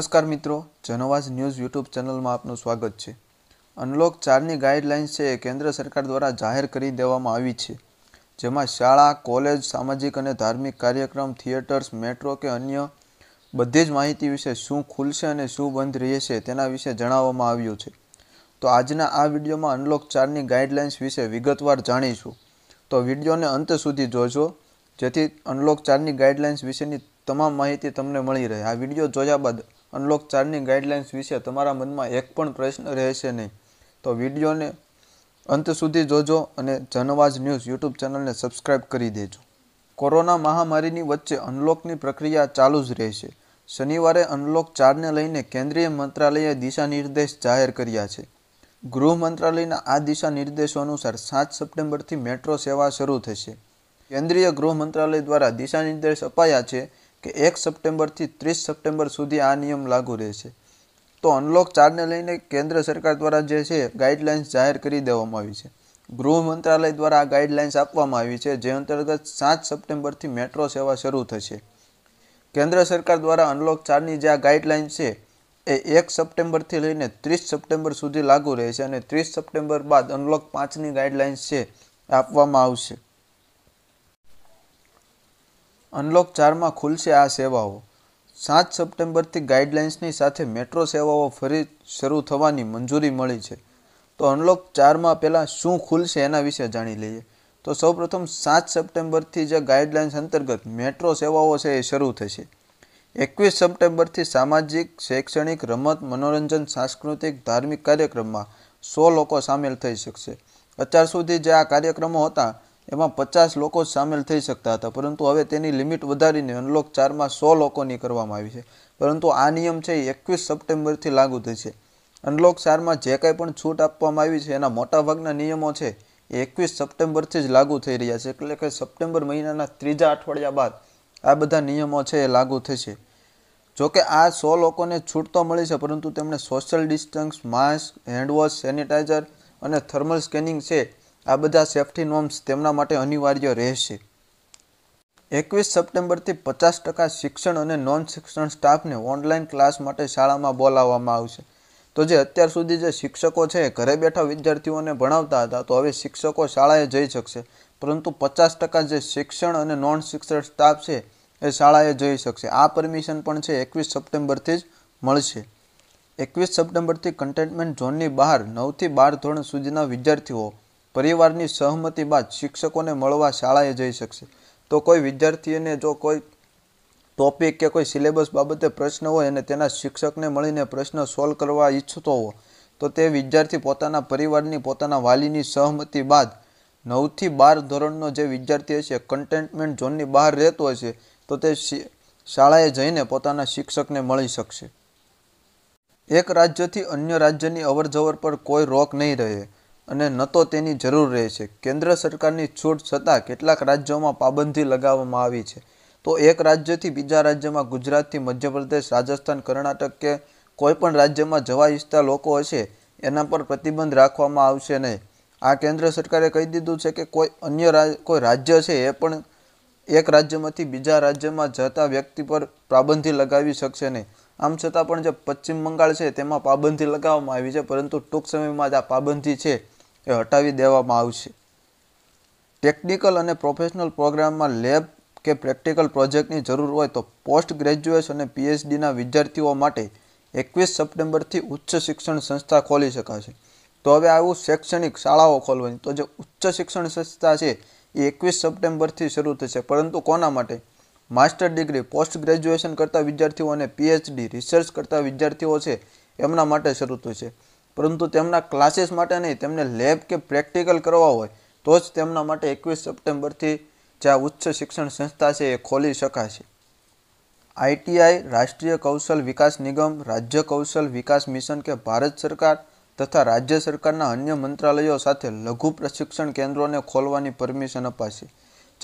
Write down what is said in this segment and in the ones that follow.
નમસ્કાર મિત્રો જનવાસ news YouTube ચેનલમાં આપનું સ્વાગત છે અનલોક ચારની ગાઈડલાઇન્સ છે એ કેન્દ્ર સરકાર દ્વારા જાહેર કરી દેવામાં આવી છે જેમાં શાળા કોલેજ સામાજિક અને ધાર્મિક કાર્યક્રમ થિયેટર્સ મેટ્રો કે અન્ય બધી જ માહિતી વિશે શું ખુલશે અને શું બંધ રહેશે તેના વિશે જણાવવામાં આવ્યું છે તો આજના આ વિડીયોમાં અનલોક ચારની ગાઈડલાઇન્સ વિશે વિગતવાર જાણીશું તો વિડીયોને અંત સુધી જોજો જેથી અનલોક ચારની ગાઈડલાઇન્સ વિશેની તમામ માહિતી તમને મળી રહે આ વિડીયો જોયા બાદ અનલોક ચારની ગાઈડલાઇન્સ વિશે તમારા મનમાં એક પણ પ્રશ્ન રહેશે નહીં તો વિડીયોને અંત સુધી જોજો અને જનવાજ ન્યૂઝ યુટ્યુબ ચેનલને સબસ્ક્રાઈબ કરી દેજો કોરોના મહામારીની વચ્ચે અનલોકની પ્રક્રિયા ચાલુ જ રહેશે શનિવારે અનલોક ચારને લઈને કેન્દ્રીય મંત્રાલયે દિશા નિર્દેશ જાહેર કર્યા છે ગૃહ મંત્રાલયના આ દિશા નિર્દેશો અનુસાર સાત સપ્ટેમ્બરથી મેટ્રો સેવા શરૂ થશે કેન્દ્રીય ગૃહ મંત્રાલય દ્વારા દિશા નિર્દેશ અપાયા છે કે એક સપ્ટેમ્બરથી ત્રીસ સપ્ટેમ્બર સુધી આ નિયમ લાગુ રહેશે તો અનલોક ચારને લઈને કેન્દ્ર સરકાર દ્વારા જે છે ગાઈડલાઇન્સ જાહેર કરી દેવામાં આવી છે ગૃહ મંત્રાલય દ્વારા આ ગાઈડલાઇન્સ આપવામાં આવી છે જે અંતર્ગત સાત સપ્ટેમ્બરથી મેટ્રો સેવા શરૂ થશે કેન્દ્ર સરકાર દ્વારા અનલોક ચારની જે આ ગાઈડલાઇન છે એ એક સપ્ટેમ્બરથી લઈને ત્રીસ સપ્ટેમ્બર સુધી લાગુ રહેશે અને ત્રીસ સપ્ટેમ્બર બાદ અનલોક પાંચની ગાઈડલાઇન્સ છે આપવામાં આવશે અનલોક ચારમાં ખુલશે આ સેવાઓ સાત સપ્ટેમ્બરથી ગાઈડલાઇન્સની સાથે મેટ્રો સેવાઓ ફરી શરૂ થવાની મંજૂરી મળી છે તો અનલોક ચારમાં પહેલાં શું ખુલશે એના વિશે જાણી લઈએ તો સૌપ્રથમ સાત સપ્ટેમ્બરથી જે ગાઈડલાઇન્સ અંતર્ગત મેટ્રો સેવાઓ છે એ શરૂ થશે એકવીસ સપ્ટેમ્બરથી સામાજિક શૈક્ષણિક રમત મનોરંજન સાંસ્કૃતિક ધાર્મિક કાર્યક્રમમાં સો લોકો સામેલ થઈ શકશે અત્યાર સુધી જે આ કાર્યક્રમો હતા એમાં પચાસ લોકો સામેલ થઈ શકતા હતા પરંતુ હવે તેની લિમિટ વધારીને અનલોક ચારમાં સો લોકોની કરવામાં આવી છે પરંતુ આ નિયમ છે એ એકવીસ સપ્ટેમ્બરથી લાગુ થશે અનલોક ચારમાં જે કાંઈ પણ છૂટ આપવામાં આવી છે એના મોટાભાગના નિયમો છે એ એકવીસ સપ્ટેમ્બરથી જ લાગુ થઈ રહ્યા છે એટલે કે સપ્ટેમ્બર મહિનાના ત્રીજા અઠવાડિયા બાદ આ બધા નિયમો છે એ લાગુ થશે જોકે આ સો લોકોને છૂટ તો મળી છે પરંતુ તેમણે social distance mask handwash sanitizer અને થર્મલ સ્કેનિંગ છે આ બધા સેફ્ટી નોર્મ્સ તેમના માટે અનિવાર્ય રહેશે એકવીસ સપ્ટેમ્બરથી પચાસ ટકા શિક્ષણ અને નોન શિક્ષણ સ્ટાફને ઓનલાઈન ક્લાસ માટે શાળામાં બોલાવવામાં આવશે તો જે અત્યાર સુધી જે શિક્ષકો છે ઘરે બેઠા વિદ્યાર્થીઓને ભણાવતા હતા તો હવે શિક્ષકો શાળાએ જઈ શકશે પરંતુ પચાસ ટકા જે શિક્ષણ અને નોન શિક્ષણ સ્ટાફ છે એ શાળાએ જઈ શકશે આ પરમિશન પણ છે એકવીસ સપ્ટેમ્બરથી જ મળશે એકવીસ સપ્ટેમ્બરથી કન્ટેનમેન્ટ ઝોનની બહાર નવથી બાર ધોરણ સુધીના વિદ્યાર્થીઓ પરિવારની સહમતિ બાદ શિક્ષકોને મળવા શાળાએ જઈ શકશે તો કોઈ વિદ્યાર્થીઓને જો કોઈ ટોપિક કે કોઈ સિલેબસ બાબતે પ્રશ્ન હોય અને તેના શિક્ષકને મળીને પ્રશ્ન સોલ્વ કરવા ઈચ્છતો હોય તો તે વિદ્યાર્થી પોતાના પરિવારની પોતાના વાલીની સહમતિ બાદ નવથી બાર ધોરણનો જે વિદ્યાર્થી હશે કન્ટેન્ટમેન્ટ ઝોનની બહાર રહેતો હશે તો તે શાળાએ જઈને પોતાના શિક્ષકને મળી શકશે એક રાજ્યથી અન્ય રાજ્યની અવરજવર પર કોઈ રોક નહીં રહે અને ન તો તેની જરૂર રહે છે કેન્દ્ર સરકારની છૂટ છતાં કેટલાક રાજ્યોમાં પાબંદી લગાવવામાં આવી છે તો એક રાજ્યથી બીજા રાજ્યમાં ગુજરાતથી મધ્યપ્રદેશ રાજસ્થાન કર્ણાટક કે કોઈપણ રાજ્યમાં જવા ઈચ્છતા લોકો હશે એના પર પ્રતિબંધ રાખવામાં આવશે નહીં આ કેન્દ્ર સરકારે કહી દીધું છે કે કોઈ અન્ય કોઈ રાજ્ય છે એ પણ એક રાજ્યમાંથી બીજા રાજ્યમાં જતા વ્યક્તિ પર પાબંધી લગાવી શકશે નહીં આમ છતાં પણ જે પશ્ચિમ બંગાળ છે તેમાં પાબંધી લગાવવામાં આવી છે પરંતુ ટૂંક સમયમાં જ આ પાબંધી છે એ હટાવી દેવામાં આવશે ટેકનિકલ અને પ્રોફેશનલ પ્રોગ્રામમાં લેબ કે પ્રેક્ટિકલ પ્રોજેક્ટની જરૂર હોય તો પોસ્ટ ગ્રેજ્યુએશન અને પીએચડીના વિદ્યાર્થીઓ માટે એકવીસ સપ્ટેમ્બરથી ઉચ્ચ શિક્ષણ સંસ્થા ખોલી શકાશે તો હવે આવું શૈક્ષણિક શાળાઓ ખોલવાની તો જે ઉચ્ચ શિક્ષણ સંસ્થા છે એ એકવીસ સપ્ટેમ્બરથી શરૂ થશે પરંતુ કોના માટે માસ્ટર ડિગ્રી પોસ્ટ ગ્રેજ્યુએશન કરતા વિદ્યાર્થીઓ અને પીએચડી રિસર્ચ કરતા વિદ્યાર્થીઓ છે એમના માટે શરૂ થશે પરંતુ તેમના ક્લાસીસ માટે નહીં તેમને લેબ કે પ્રેક્ટિકલ કરવા હોય તો જ તેમના માટે એકવીસ સપ્ટેમ્બરથી જે આ ઉચ્ચ શિક્ષણ સંસ્થા છે એ ખોલી શકાશે આઈટીઆઈ રાષ્ટ્રીય કૌશલ વિકાસ નિગમ રાજ્ય કૌશલ વિકાસ મિશન કે ભારત સરકાર તથા રાજ્ય સરકારના અન્ય મંત્રાલયો સાથે લઘુ પ્રશિક્ષણ કેન્દ્રોને ખોલવાની પરમિશન અપાશે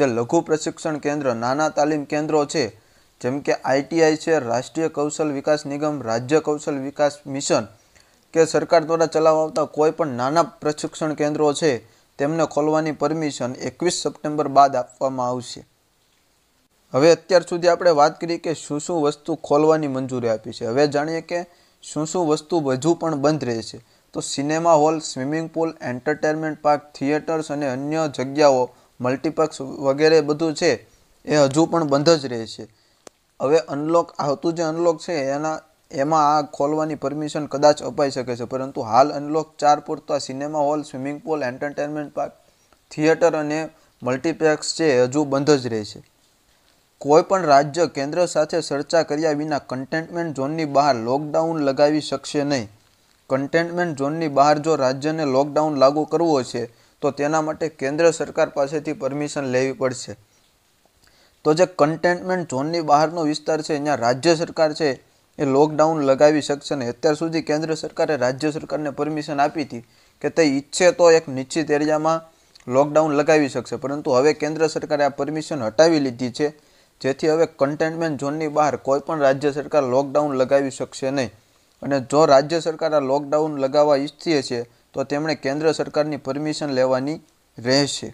જે લઘુ પ્રશિક્ષણ કેન્દ્ર નાના તાલીમ કેન્દ્રો છે જેમ કે આઈટીઆઈ છે રાષ્ટ્રીય કૌશલ વિકાસ નિગમ રાજ્ય કૌશલ વિકાસ મિશન કે સરકાર દ્વારા ચલાવવામાં આવતા કોઈ પણ નાના પ્રશિક્ષણ કેન્દ્રો છે તેમને ખોલવાની પરમિશન એકવીસ સપ્ટેમ્બર બાદ આપવામાં આવશે હવે અત્યાર સુધી આપણે વાત કરી કે શું શું વસ્તુ ખોલવાની મંજૂરી આપી છે હવે જાણીએ કે શું શું વસ્તુ હજુ પણ બંધ રહેશે તો cinema hall swimming pool entertainment park theatres અને અન્ય જગ્યાઓ મલ્ટીપ્લેક્સ વગેરે બધું છે એ હજુ પણ બંધ જ રહેશે હવે અનલોક આવતું જે અનલોક છે એના એમાં આ ખોલવાની પરમિશન કદાચ અપાઈ શકે છે પરંતુ હાલ અનલોક ચાર પૂરતા cinema hall swimming pool entertainment park theatre અને મલ્ટીપ્લેક્સ છે હજુ બંધ જ રહેશે કોઈપણ રાજ્ય કેન્દ્ર સાથે ચર્ચા કર્યા વિના કન્ટેનમેન્ટ ઝોનની બહાર લોકડાઉન લગાવી શકશે નહીં કન્ટેનમેન્ટ ઝોનની બહાર જો રાજ્યને લોકડાઉન લાગુ કરવું છે તો તેના માટે કેન્દ્ર સરકાર પાસેથી પરમિશન લેવી પડશે તો જે કન્ટેનમેન્ટ ઝોનની બહારનો વિસ્તાર છે અહીંયા રાજ્ય સરકાર છે એ લોકડાઉન લગાવી શકશે ને અત્યાર સુધી કેન્દ્ર સરકારે રાજ્ય સરકારને પરમિશન આપી હતી કે તે ઈચ્છે તો એક નિશ્ચિત એરિયામાં લોકડાઉન લગાવી શકશે પરંતુ હવે કેન્દ્ર સરકારે આ પરમિશન હટાવી લીધી છે જેથી હવે કન્ટેનમેન્ટ ઝોનની બહાર કોઈપણ રાજ્ય સરકાર લોકડાઉન લગાવી શકશે નહીં અને જો રાજ્ય સરકાર આ લોકડાઉન લગાવવા ઈચ્છીએ છે તો તેમણે કેન્દ્ર સરકારની પરમિશન લેવાની રહેશે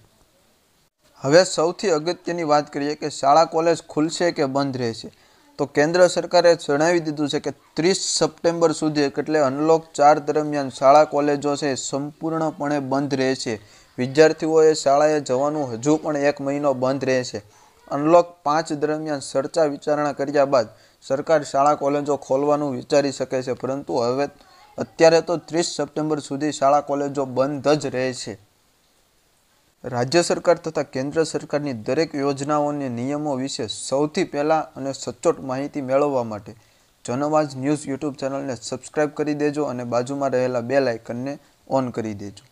હવે સૌથી અગત્યની વાત કરીએ કે શાળા કોલેજ ખુલશે કે બંધ રહેશે તો કેન્દ્ર સરકારે જણાવી દીધું છે કે ત્રીસ સપ્ટેમ્બર સુધી એટલે અનલોક ચાર દરમિયાન શાળા કોલેજો છે સંપૂર્ણપણે બંધ રહેશે વિદ્યાર્થીઓએ શાળાએ જવાનું હજુ પણ એક મહિનો બંધ રહેશે અનલોક પાંચ દરમિયાન ચર્ચા વિચારણા કર્યા બાદ સરકાર શાળા કોલેજો ખોલવાનું વિચારી શકે છે પરંતુ હવે અત્યારે તો ત્રીસ સપ્ટેમ્બર સુધી શાળા કોલેજો બંધ જ રહે છે રાજ્ય સરકાર તથા કેન્દ્ર સરકારની દરેક યોજનાઓને નિયમો વિશે સૌથી પહેલાં અને સચોટ માહિતી મેળવવા માટે જનવાજ ન્યૂઝ યુટ્યુબ ચેનલને સબસ્ક્રાઇબ કરી દેજો અને બાજુમાં રહેલા બે લાઇકનને ઓન કરી દેજો